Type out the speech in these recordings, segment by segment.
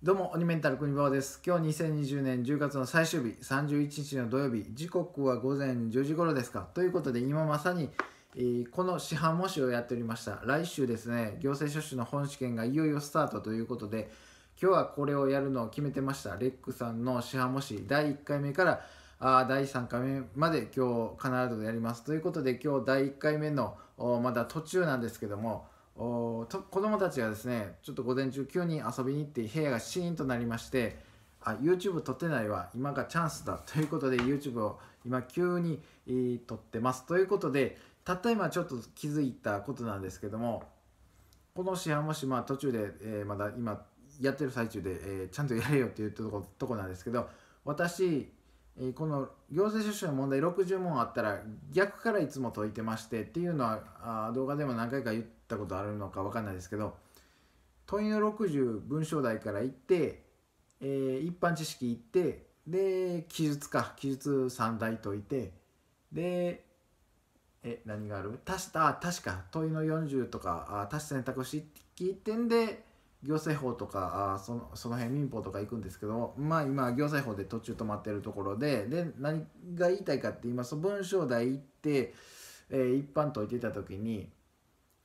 どうも、オニメンタル国場です。今日2020年10月の最終日、31日の土曜日、時刻は午前10時頃ですか。ということで、今まさに、えー、この市販模試をやっておりました。来週ですね、行政書士の本試験がいよいよスタートということで、今日はこれをやるのを決めてました。レックさんの市販模試、第1回目からあ第3回目まで今日必ずやります。ということで、今日第1回目の、まだ途中なんですけども、おと子供たちがですねちょっと午前中急に遊びに行って部屋がシーンとなりましてあ YouTube 撮ってないわ今がチャンスだということで YouTube を今急に、えー、撮ってますということでたった今ちょっと気づいたことなんですけどもこの市販もしまあ途中で、えー、まだ今やってる最中で、えー、ちゃんとやれよって言ったとことこなんですけど私えこの行政書士の問題60問あったら逆からいつも解いてましてっていうのはあ動画でも何回か言ったことあるのか分かんないですけど問いの60文章題から行って、えー、一般知識行ってで記述か記述3題解いてでえ何がある足した確か問いの40とかあ足した選択肢って聞いてんで行政法とかあそのその辺民法とか行くんですけどまあ今行政法で途中止まってるところでで何が言いたいかって今そ文章題行って、えー、一般解いてた時に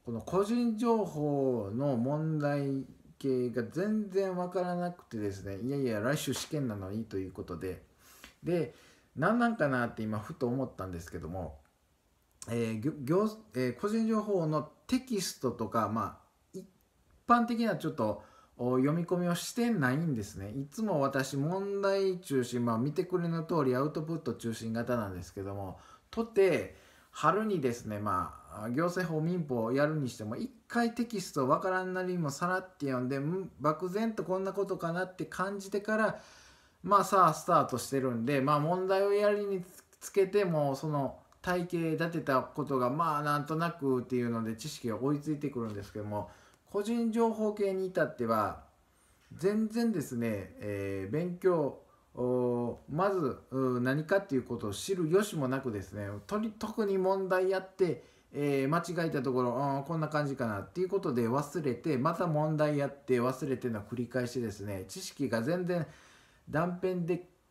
この個人情報の問題系が全然わからなくてですねいやいや来週試験なのにということでで何なんかなって今ふと思ったんですけども、えー行えー、個人情報のテキストとか、まあ般的なちょっと読み込みをしてないんですね。いつも私問題中心、まあ見てくれの通りアウトプット中心型なんですけども、とて春にですね、まあ行政法民法をやるにしても一回テキストわからんなりにもさらって読んで、漠然とこんなことかなって感じてから、まあさあスタートしてるんで、まあ問題をやりにつけても、その体系立てたことがまあなんとなくっていうので知識が追いついてくるんですけども、個人情報系に至っては全然ですね、えー、勉強まず何かっていうことを知る由もなくですね特に問題やって、えー、間違えたところこんな感じかなっていうことで忘れてまた問題やって忘れての繰り返しですね知識が全然断片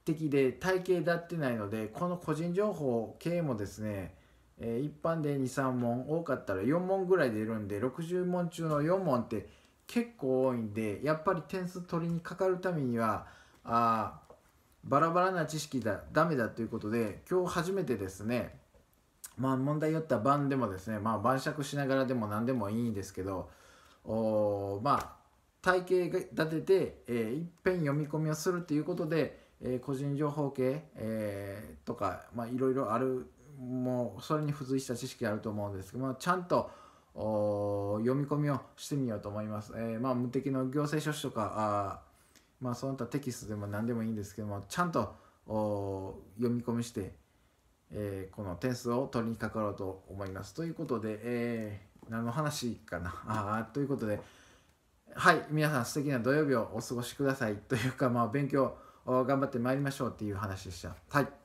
的で体系立ってないのでこの個人情報系もですねえー、一般で23問多かったら4問ぐらい出るんで60問中の4問って結構多いんでやっぱり点数取りにかかるためにはあバラバラな知識だダメだということで今日初めてですねまあ問題よった晩でもですねまあ晩酌しながらでも何でもいいんですけどおまあ体系立てて、えー、いっぺん読み込みをするということで、えー、個人情報系、えー、とか、まあ、いろいろあるもうそれに付随した知識があると思うんですけどもちゃんと読み込みをしてみようと思います。えー、まあ、無敵の行政書士とかあ、まあ、その他テキストでも何でもいいんですけどもちゃんと読み込みして、えー、この点数を取りにかかろうと思います。ということで、えー、何の話かなあということではい皆さん素敵な土曜日をお過ごしくださいというか、まあ、勉強頑張ってまいりましょうっていう話でした。はい